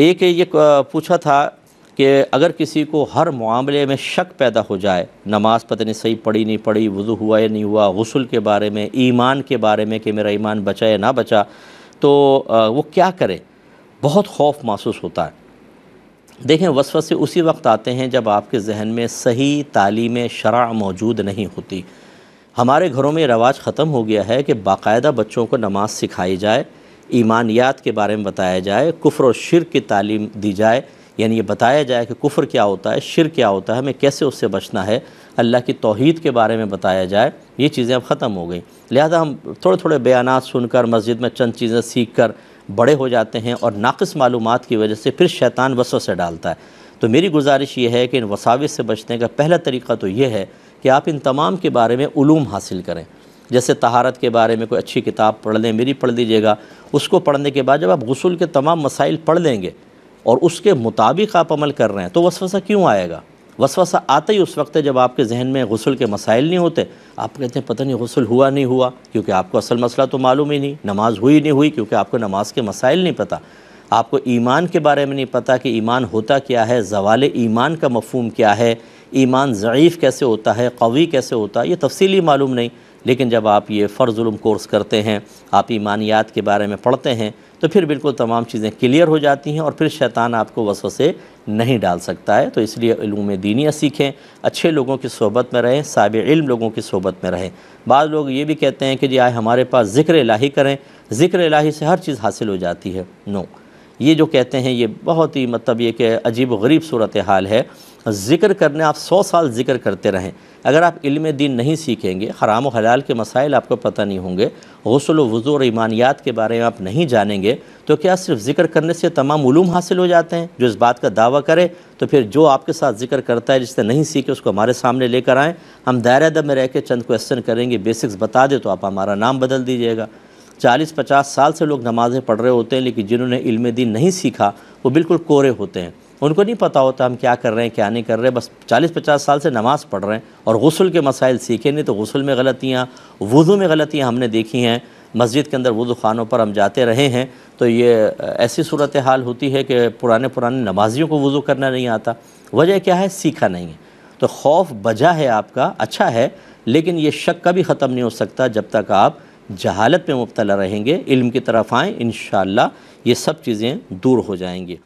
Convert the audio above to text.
एक ये पूछा था कि अगर किसी को हर मामले में शक पैदा हो जाए नमाज़ पता नहीं सही पढ़ी नहीं पढ़ी वज़ू हुआ या नहीं हुआ गसल के बारे में ईमान के बारे में कि मेरा ईमान बचा या ना बचा तो वो क्या करे बहुत खौफ महसूस होता है देखें वसवसे उसी वक्त आते हैं जब आपके जहन में सही तालीम शरा मौजूद नहीं होती हमारे घरों में रवाज ख़त्म हो गया है कि बाकायदा बच्चों को नमाज़ सिखाई जाए ईमानियात के बारे में बताया जाए कुफ्र और शिर की तालीम दी जाए यानी ये बताया जाए कि कुफ्र क्या होता है शिर क्या होता है हमें कैसे उससे बचना है अल्लाह की तोहद के बारे में बताया जाए ये चीज़ें अब ख़त्म हो गई लिहाजा हम थोड़े थोड़े बयान सुनकर मस्जिद में चंद चीज़ें सीख कर बड़े हो जाते हैं और नाकस मालूम की वजह से फिर शैतान वसों से डालता है तो मेरी गुजारिश ये है कि इन वसाविस से बचने का पहला तरीका तो ये है कि आप इन तमाम के बारे में ूम हासिल करें जैसे तहारत के बारे में कोई अच्छी किताब पढ़ लें मेरी पढ़ लीजिएगा उसको पढ़ने के बाद जब आप गसल के तमाम मसाइल पढ़ लेंगे और उसके मुताबिक आप अमल कर रहे हैं तो वसवसा क्यों आएगा वसवसा आता ही उस वक्त है जब आपके जहन में गसल के मसाइल नहीं होते आप कहते हैं पता नहीं गसल हुआ नहीं हुआ क्योंकि आपको असल मसला तो मालूम ही नहीं नमाज हुई नहीं हुई क्योंकि आपको नमाज के मसाइल नहीं पता आपको ईमान के बारे में नहीं पता कि ईमान होता क्या है जवाल ईमान का मफहम क्या है ईमान ज़ीफ़ कैसे होता है कवी कैसे होता है ये तफसली मालूम नहीं लेकिन जब आप ये फ़रजुलम कोर्स करते हैं आप ईमानियात के बारे में पढ़ते हैं तो फिर बिल्कुल तमाम चीज़ें क्लियर हो जाती हैं और फिर शैतान आपको से नहीं डाल सकता है तो इसलिए इलूम दीनिया सीखें अच्छे लोगों की सोबत में रहें साब इल्म लोगों की सोबत में रहें बाद लोग ये भी कहते हैं कि जी आए हमारे पास ज़िक्र लाही करें ज़िक्र लाही से हर चीज़ हासिल हो जाती है नो ये जो कहते हैं ये बहुत ही मतलब ये कि अजीब गरीब सूरत हाल है ज़िक्र करने आप सौ साल ज़िक्र करते रहें अगर आप इल्म दीन नहीं सीखेंगे हराम व हलाल के मसाइल आपको पता नहीं होंगे गसल वज़ू और ईमानियात के बारे में आप नहीं जानेंगे तो क्या सिर्फ ज़िक्र करने से तमाम ूम हासिल हो जाते हैं जो इस बात का दावा करे तो फिर जो आपके साथ जिक्र करता है जिसने नहीं सीखे उसको हमारे सामने लेकर आएँ हम दायरे दब में रह के चंद क्वेश्चन करेंगे बेसिक्स बता दें तो आप हमारा नाम बदल दीजिएगा चालीस पचास साल से लोग नमाज़ें पढ़ रहे होते हैं लेकिन जिन्होंने इल्म दिन नहीं सीखा वो बिल्कुल कोरे होते हैं उनको नहीं पता होता हम क्या कर रहे हैं क्या नहीं कर रहे हैं बस चालीस पचास साल से नमाज़ पढ़ रहे हैं और गसल के मसाइल सीखे नहीं तो गसल में गलतियाँ वज़ू में गलतियाँ हमने देखी हैं मस्जिद के अंदर वज़ू खानों पर हम जाते रहे हैं तो ये ऐसी सूरत हाल होती है कि पुराने पुराने नमाजियों को वज़ू करना नहीं आता वजह क्या है सीखा नहीं है तो खौफ बजा है आपका अच्छा है लेकिन ये शक कभी ख़त्म नहीं हो सकता जब तक आप जहालत में मुबतला रहेंगे इल्म की तरफ आएँ इन ये सब चीज़ें दूर हो जाएंगी